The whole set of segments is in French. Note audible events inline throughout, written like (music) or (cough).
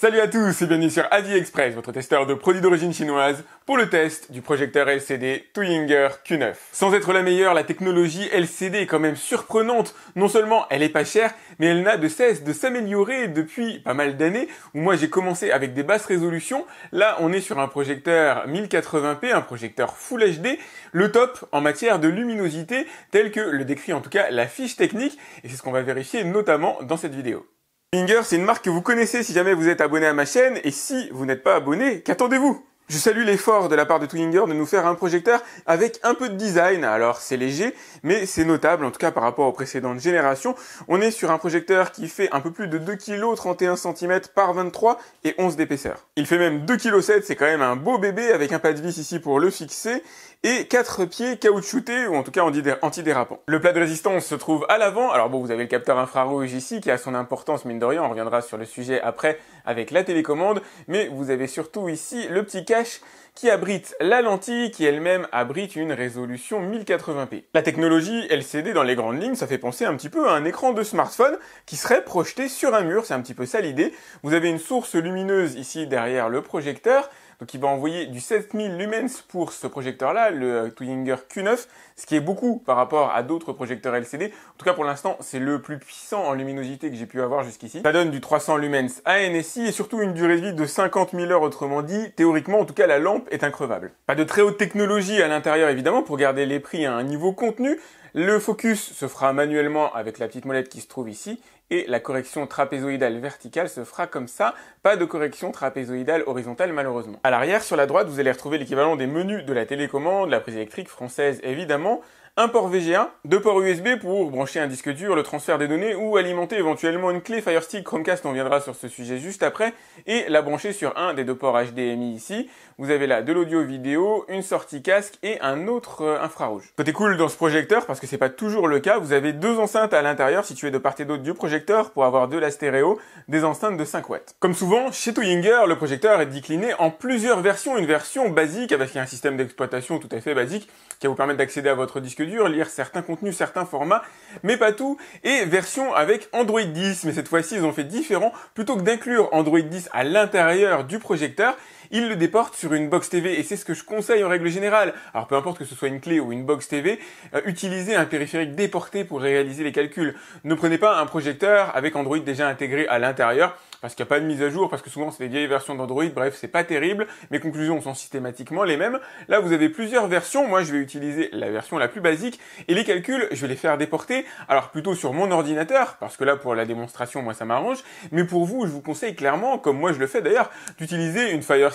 Salut à tous et bienvenue sur express votre testeur de produits d'origine chinoise, pour le test du projecteur LCD Twinger Q9. Sans être la meilleure, la technologie LCD est quand même surprenante. Non seulement elle est pas chère, mais elle n'a de cesse de s'améliorer depuis pas mal d'années, où moi j'ai commencé avec des basses résolutions. Là, on est sur un projecteur 1080p, un projecteur Full HD, le top en matière de luminosité, tel que le décrit en tout cas la fiche technique, et c'est ce qu'on va vérifier notamment dans cette vidéo. Finger, c'est une marque que vous connaissez si jamais vous êtes abonné à ma chaîne, et si vous n'êtes pas abonné, qu'attendez-vous je salue l'effort de la part de Twinger de nous faire un projecteur avec un peu de design. Alors c'est léger, mais c'est notable en tout cas par rapport aux précédentes générations. On est sur un projecteur qui fait un peu plus de 2 kg 31 cm par 23 et 11 d'épaisseur. Il fait même 2 kg 7, c'est quand même un beau bébé avec un pas de vis ici pour le fixer et quatre pieds caoutchoutés ou en tout cas anti antidérapants. Le plat de résistance se trouve à l'avant. Alors bon, vous avez le capteur infrarouge ici qui a son importance mine de rien, on reviendra sur le sujet après avec la télécommande, mais vous avez surtout ici le petit cache qui abrite la lentille qui elle-même abrite une résolution 1080p. La technologie LCD dans les grandes lignes, ça fait penser un petit peu à un écran de smartphone qui serait projeté sur un mur, c'est un petit peu ça l'idée. Vous avez une source lumineuse ici derrière le projecteur qui va envoyer du 7000 lumens pour ce projecteur-là, le Twinger Q9, ce qui est beaucoup par rapport à d'autres projecteurs LCD. En tout cas pour l'instant, c'est le plus puissant en luminosité que j'ai pu avoir jusqu'ici. Ça donne du 300 lumens à NSI et surtout une durée de vie de 50 000 heures autrement dit. Théoriquement, en tout cas, la lampe est increvable. Pas de très haute technologie à l'intérieur évidemment pour garder les prix à un niveau contenu. Le focus se fera manuellement avec la petite molette qui se trouve ici et la correction trapézoïdale verticale se fera comme ça, pas de correction trapézoïdale horizontale malheureusement. À l'arrière, sur la droite, vous allez retrouver l'équivalent des menus de la télécommande, la prise électrique française évidemment, un port VGA, deux ports USB pour brancher un disque dur, le transfert des données ou alimenter éventuellement une clé Firestick Chromecast, on viendra sur ce sujet juste après, et la brancher sur un des deux ports HDMI ici. Vous avez là de l'audio vidéo, une sortie casque et un autre euh, infrarouge. Côté cool dans ce projecteur, parce que c'est pas toujours le cas, vous avez deux enceintes à l'intérieur situées de part et d'autre du projecteur pour avoir de la stéréo, des enceintes de 5 watts. Comme souvent, chez Toyinger, le projecteur est décliné en plusieurs versions. Une version basique avec un système d'exploitation tout à fait basique qui va vous permettre d'accéder à votre disque dur, lire certains contenus, certains formats, mais pas tout, et version avec Android 10. Mais cette fois-ci, ils ont fait différent. Plutôt que d'inclure Android 10 à l'intérieur du projecteur, il le déporte sur une box TV et c'est ce que je conseille en règle générale. Alors peu importe que ce soit une clé ou une box TV, euh, utilisez un périphérique déporté pour réaliser les calculs. Ne prenez pas un projecteur avec Android déjà intégré à l'intérieur parce qu'il n'y a pas de mise à jour, parce que souvent c'est des vieilles versions d'Android, bref, c'est pas terrible. Mes conclusions sont systématiquement les mêmes. Là, vous avez plusieurs versions. Moi, je vais utiliser la version la plus basique et les calculs, je vais les faire déporter. Alors plutôt sur mon ordinateur, parce que là, pour la démonstration, moi, ça m'arrange. Mais pour vous, je vous conseille clairement, comme moi je le fais d'ailleurs, d'utiliser une Fire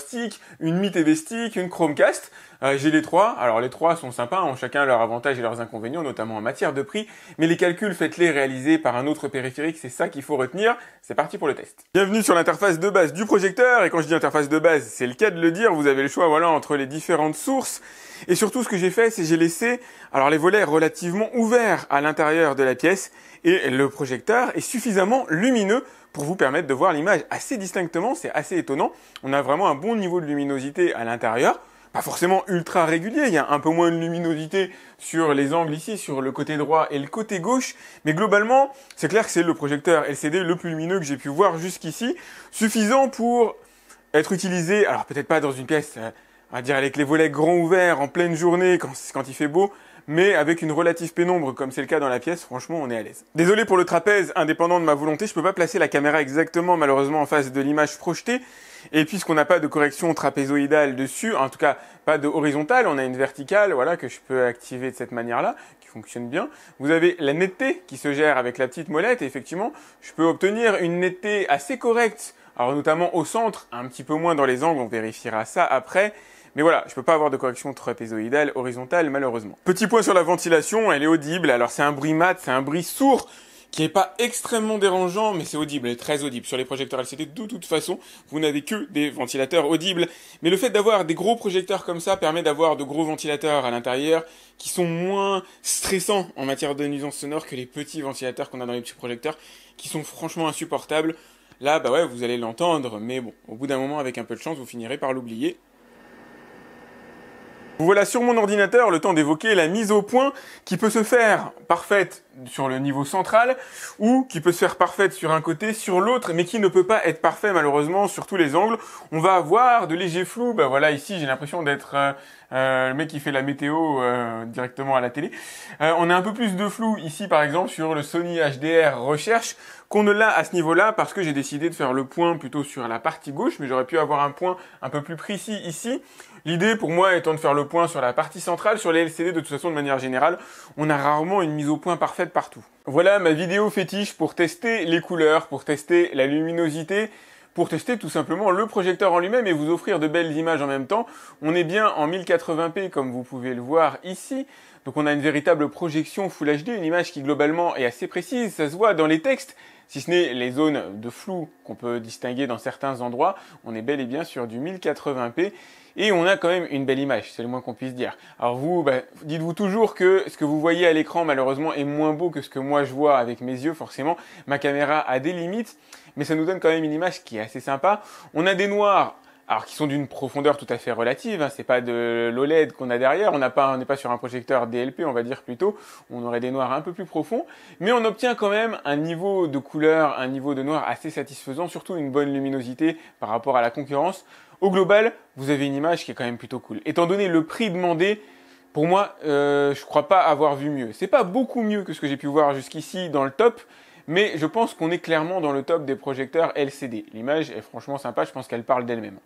une Mi TV Stick, une Chromecast. Euh, j'ai les trois. Alors les trois sont sympas, ont chacun leurs avantages et leurs inconvénients, notamment en matière de prix. Mais les calculs, faites-les réaliser par un autre périphérique, c'est ça qu'il faut retenir. C'est parti pour le test. Bienvenue sur l'interface de base du projecteur. Et quand je dis interface de base, c'est le cas de le dire. Vous avez le choix, voilà, entre les différentes sources. Et surtout, ce que j'ai fait, c'est j'ai laissé, alors les volets relativement ouverts à l'intérieur de la pièce et le projecteur est suffisamment lumineux pour vous permettre de voir l'image assez distinctement, c'est assez étonnant. On a vraiment un bon niveau de luminosité à l'intérieur pas forcément ultra régulier, il y a un peu moins de luminosité sur les angles ici, sur le côté droit et le côté gauche, mais globalement, c'est clair que c'est le projecteur LCD le plus lumineux que j'ai pu voir jusqu'ici, suffisant pour être utilisé, alors peut-être pas dans une pièce, euh, on va dire avec les volets grands ouverts en pleine journée, quand, quand il fait beau, mais avec une relative pénombre comme c'est le cas dans la pièce, franchement on est à l'aise. Désolé pour le trapèze, indépendant de ma volonté, je ne peux pas placer la caméra exactement malheureusement en face de l'image projetée, et puisqu'on n'a pas de correction trapézoïdale dessus, en tout cas pas de horizontale, on a une verticale, voilà, que je peux activer de cette manière-là, qui fonctionne bien. Vous avez la netteté qui se gère avec la petite molette, effectivement, je peux obtenir une netteté assez correcte, alors notamment au centre, un petit peu moins dans les angles, on vérifiera ça après, mais voilà, je peux pas avoir de correction trapézoïdale horizontale malheureusement. Petit point sur la ventilation, elle est audible. Alors c'est un bruit mat, c'est un bruit sourd qui n'est pas extrêmement dérangeant, mais c'est audible, est très audible. Sur les projecteurs LCD, de toute façon, vous n'avez que des ventilateurs audibles. Mais le fait d'avoir des gros projecteurs comme ça permet d'avoir de gros ventilateurs à l'intérieur qui sont moins stressants en matière de nuisance sonore que les petits ventilateurs qu'on a dans les petits projecteurs qui sont franchement insupportables. Là, bah ouais, vous allez l'entendre, mais bon, au bout d'un moment, avec un peu de chance, vous finirez par l'oublier voilà sur mon ordinateur le temps d'évoquer la mise au point qui peut se faire parfaite sur le niveau central, ou qui peut se faire parfaite sur un côté, sur l'autre, mais qui ne peut pas être parfait malheureusement sur tous les angles. On va avoir de légers flou Bah voilà, ici j'ai l'impression d'être euh, euh, le mec qui fait la météo euh, directement à la télé. on a un peu plus de flou ici par exemple sur le Sony HDR recherche qu'on ne l'a à ce niveau-là parce que j'ai décidé de faire le point plutôt sur la partie gauche, mais j'aurais pu avoir un point un peu plus précis ici. L'idée pour moi étant de faire le point sur la partie centrale, sur les LCD de toute façon de manière générale, on a rarement une mise au point parfaite partout. Voilà ma vidéo fétiche pour tester les couleurs, pour tester la luminosité, pour tester tout simplement le projecteur en lui-même et vous offrir de belles images en même temps. On est bien en 1080p comme vous pouvez le voir ici. Donc on a une véritable projection Full HD, une image qui globalement est assez précise, ça se voit dans les textes, si ce n'est les zones de flou qu'on peut distinguer dans certains endroits, on est bel et bien sur du 1080p et on a quand même une belle image, c'est le moins qu'on puisse dire. Alors vous, bah, dites-vous toujours que ce que vous voyez à l'écran malheureusement est moins beau que ce que moi je vois avec mes yeux forcément. Ma caméra a des limites, mais ça nous donne quand même une image qui est assez sympa. On a des noirs alors qui sont d'une profondeur tout à fait relative, hein. c'est pas de l'OLED qu'on a derrière, on n'est pas sur un projecteur DLP, on va dire plutôt, on aurait des noirs un peu plus profonds, mais on obtient quand même un niveau de couleur, un niveau de noir assez satisfaisant, surtout une bonne luminosité par rapport à la concurrence. Au global, vous avez une image qui est quand même plutôt cool. Étant donné le prix demandé, pour moi, je euh, je crois pas avoir vu mieux. C'est pas beaucoup mieux que ce que j'ai pu voir jusqu'ici dans le top, mais je pense qu'on est clairement dans le top des projecteurs LCD. L'image est franchement sympa, je pense qu'elle parle d'elle-même.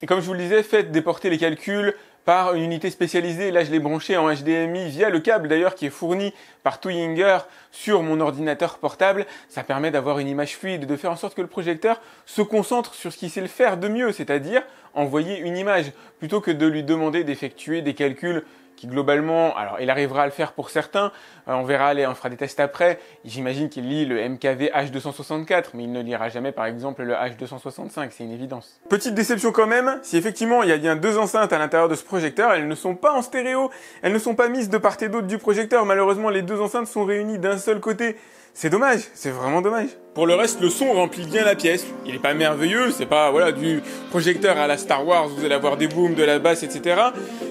Et comme je vous le disais, faites déporter les calculs, par une unité spécialisée. Là, je l'ai branché en HDMI via le câble d'ailleurs qui est fourni par Twinger sur mon ordinateur portable. Ça permet d'avoir une image fluide, de faire en sorte que le projecteur se concentre sur ce qu'il sait le faire de mieux, c'est-à-dire envoyer une image, plutôt que de lui demander d'effectuer des calculs qui globalement, alors il arrivera à le faire pour certains, euh, on verra, on fera des tests après, j'imagine qu'il lit le MKV H264, mais il ne lira jamais par exemple le H265, c'est une évidence. Petite déception quand même, si effectivement il y a bien deux enceintes à l'intérieur de ce projecteur, elles ne sont pas en stéréo, elles ne sont pas mises de part et d'autre du projecteur, malheureusement les deux enceintes sont réunies d'un seul côté, c'est dommage, c'est vraiment dommage. Pour le reste, le son remplit bien la pièce. Il n'est pas merveilleux, c'est pas voilà du projecteur à la Star Wars, vous allez avoir des booms, de la basse, etc.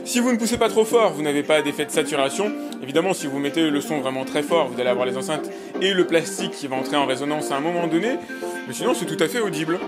Si vous ne poussez pas trop fort, vous n'avez pas d'effet de saturation. Évidemment, si vous mettez le son vraiment très fort, vous allez avoir les enceintes et le plastique qui va entrer en résonance à un moment donné. Mais sinon, c'est tout à fait audible.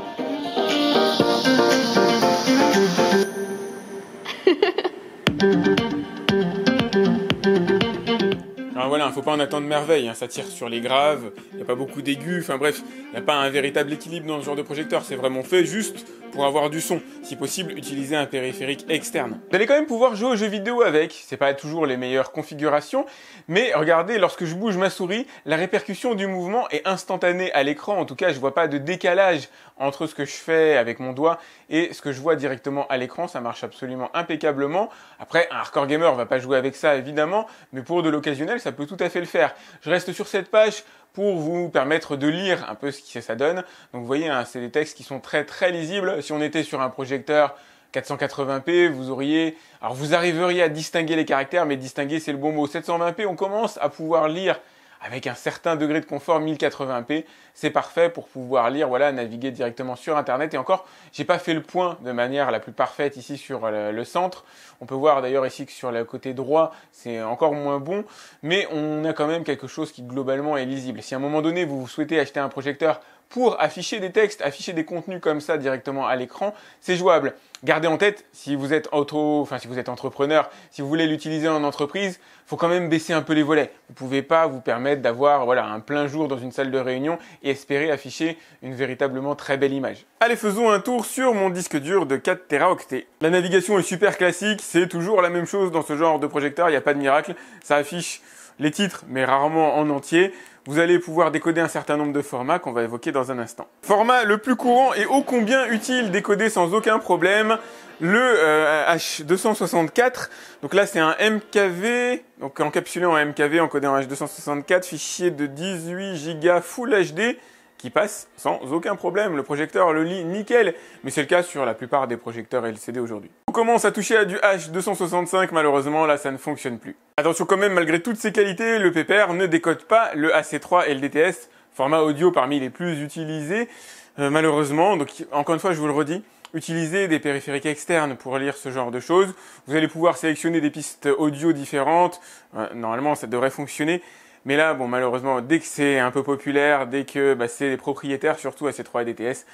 Hein, faut pas en attendre merveille, hein, ça tire sur les graves, il n'y a pas beaucoup d'aigus, enfin bref, il n'y a pas un véritable équilibre dans ce genre de projecteur, c'est vraiment fait juste pour avoir du son. Si possible, utilisez un périphérique externe. Vous allez quand même pouvoir jouer aux jeux vidéo avec. C'est pas toujours les meilleures configurations, mais regardez, lorsque je bouge ma souris, la répercussion du mouvement est instantanée à l'écran. En tout cas, je ne vois pas de décalage entre ce que je fais avec mon doigt et ce que je vois directement à l'écran. Ça marche absolument impeccablement. Après, un hardcore gamer va pas jouer avec ça évidemment, mais pour de l'occasionnel, ça peut tout à fait le faire. Je reste sur cette page pour vous permettre de lire un peu ce que ça donne. Donc vous voyez, hein, c'est des textes qui sont très très lisibles. Si on était sur un projecteur 480p, vous auriez... Alors vous arriveriez à distinguer les caractères, mais distinguer c'est le bon mot. 720p, on commence à pouvoir lire avec un certain degré de confort 1080p, c'est parfait pour pouvoir lire, voilà, naviguer directement sur internet. Et encore, j'ai pas fait le point de manière la plus parfaite ici sur le, centre. On peut voir d'ailleurs ici que sur le côté droit, c'est encore moins bon, mais on a quand même quelque chose qui globalement est lisible. Si à un moment donné vous souhaitez acheter un projecteur pour afficher des textes, afficher des contenus comme ça directement à l'écran, c'est jouable. Gardez en tête, si vous êtes auto, enfin si vous êtes entrepreneur, si vous voulez l'utiliser en entreprise, faut quand même baisser un peu les volets. Vous pouvez pas vous permettre d'avoir voilà un plein jour dans une salle de réunion et espérer afficher une véritablement très belle image. Allez, faisons un tour sur mon disque dur de 4 teraoctets. La navigation est super classique, c'est toujours la même chose dans ce genre de projecteur, il n'y a pas de miracle. Ça affiche les titres, mais rarement en entier vous allez pouvoir décoder un certain nombre de formats qu'on va évoquer dans un instant. Format le plus courant et ô combien utile décoder sans aucun problème, le H264. Euh, donc là, c'est un MKV, donc encapsulé en MKV, encodé en H264, fichier de 18 Go Full HD qui passe sans aucun problème. Le projecteur le lit nickel, mais c'est le cas sur la plupart des projecteurs LCD aujourd'hui. On commence à toucher à du H265, malheureusement là ça ne fonctionne plus. Attention quand même, malgré toutes ses qualités, le PPR ne décode pas le AC3 et DTS, format audio parmi les plus utilisés, euh, malheureusement. Donc encore une fois, je vous le redis, Utilisez des périphériques externes pour lire ce genre de choses. Vous allez pouvoir sélectionner des pistes audio différentes. Euh, normalement, ça devrait fonctionner. Mais là, bon, malheureusement, dès que c'est un peu populaire, dès que bah, c'est les propriétaires, surtout à ces 3 DTS,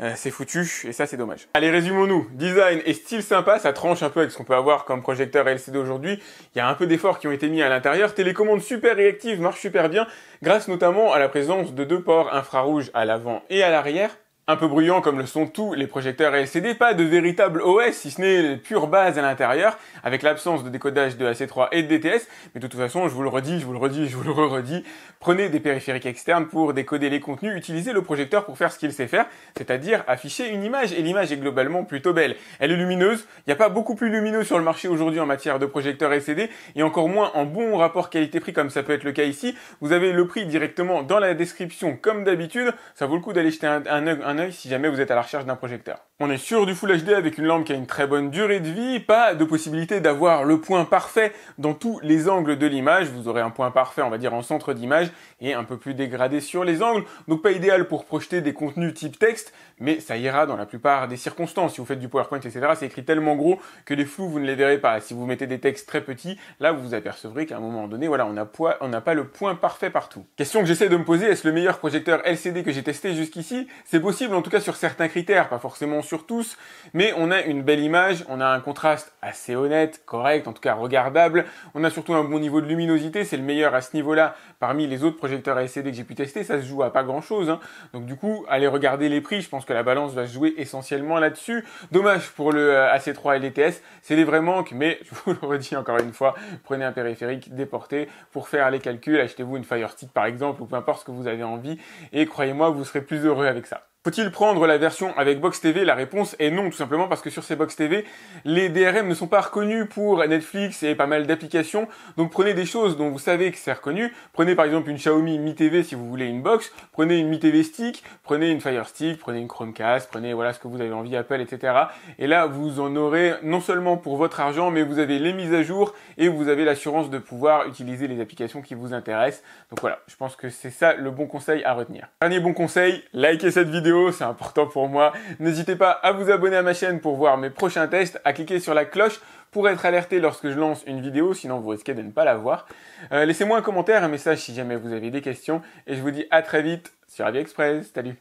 euh, c'est foutu et ça c'est dommage. Allez résumons-nous, design et style sympa, ça tranche un peu avec ce qu'on peut avoir comme projecteur LCD aujourd'hui. Il y a un peu d'efforts qui ont été mis à l'intérieur. Télécommande super réactive, marche super bien, grâce notamment à la présence de deux ports infrarouges à l'avant et à l'arrière. Un peu bruyant comme le sont tous les projecteurs LCD, pas de véritable OS, si ce n'est pure base à l'intérieur, avec l'absence de décodage de AC3 et de DTS, mais de toute façon, je vous le redis, je vous le redis, je vous le redis, prenez des périphériques externes pour décoder les contenus, utilisez le projecteur pour faire ce qu'il sait faire, c'est-à-dire afficher une image, et l'image est globalement plutôt belle. Elle est lumineuse, il n'y a pas beaucoup plus lumineux sur le marché aujourd'hui en matière de projecteurs LCD, et encore moins en bon rapport qualité-prix comme ça peut être le cas ici. Vous avez le prix directement dans la description comme d'habitude, ça vaut le coup d'aller jeter un, un, un œil si jamais vous êtes à la recherche d'un projecteur. On est sûr du Full HD avec une lampe qui a une très bonne durée de vie, pas de possibilité d'avoir le point parfait dans tous les angles de l'image. Vous aurez un point parfait, on va dire, en centre d'image et un peu plus dégradé sur les angles. Donc pas idéal pour projeter des contenus type texte, mais ça ira dans la plupart des circonstances. Si vous faites du PowerPoint, etc., c'est écrit tellement gros que les flous, vous ne les verrez pas. Si vous mettez des textes très petits, là, vous vous apercevrez qu'à un moment donné, voilà, on n'a pas le point parfait partout. Question que j'essaie de me poser, est-ce le meilleur projecteur LCD que j'ai testé jusqu'ici C'est possible, en tout cas sur certains critères, pas forcément sur tous, mais on a une belle image, on a un contraste assez honnête, correct, en tout cas regardable, on a surtout un bon niveau de luminosité, c'est le meilleur à ce niveau-là parmi les autres projecteurs LCD que j'ai pu tester, ça se joue à pas grand-chose, hein. donc du coup, allez regarder les prix, je pense que la balance va se jouer essentiellement là-dessus. Dommage pour le euh, AC3 LTS, c'est des vrais manques, mais (laughs) je vous le redis encore une fois, prenez un périphérique déporté pour faire les calculs, achetez-vous une Fire par exemple, ou peu importe ce que vous avez envie, et croyez-moi, vous serez plus heureux avec ça. Faut-il prendre la version avec Box TV La réponse est non, tout simplement parce que sur ces Box TV, les DRM ne sont pas reconnus pour Netflix et pas mal d'applications. Donc prenez des choses dont vous savez que c'est reconnu. Prenez par exemple une Xiaomi Mi TV si vous voulez une box. Prenez une Mi TV Stick. Prenez une Fire Stick. Prenez une Chromecast. Prenez voilà ce que vous avez envie Apple, etc. Et là, vous en aurez non seulement pour votre argent, mais vous avez les mises à jour et vous avez l'assurance de pouvoir utiliser les applications qui vous intéressent. Donc voilà, je pense que c'est ça le bon conseil à retenir. Dernier bon conseil, likez cette vidéo c'est important pour moi. N'hésitez pas à vous abonner à ma chaîne pour voir mes prochains tests, à cliquer sur la cloche pour être alerté lorsque je lance une vidéo, sinon vous risquez de ne pas la voir. Euh, laissez-moi un commentaire, un message si jamais vous avez des questions, et je vous dis à très vite sur AliExpress. Salut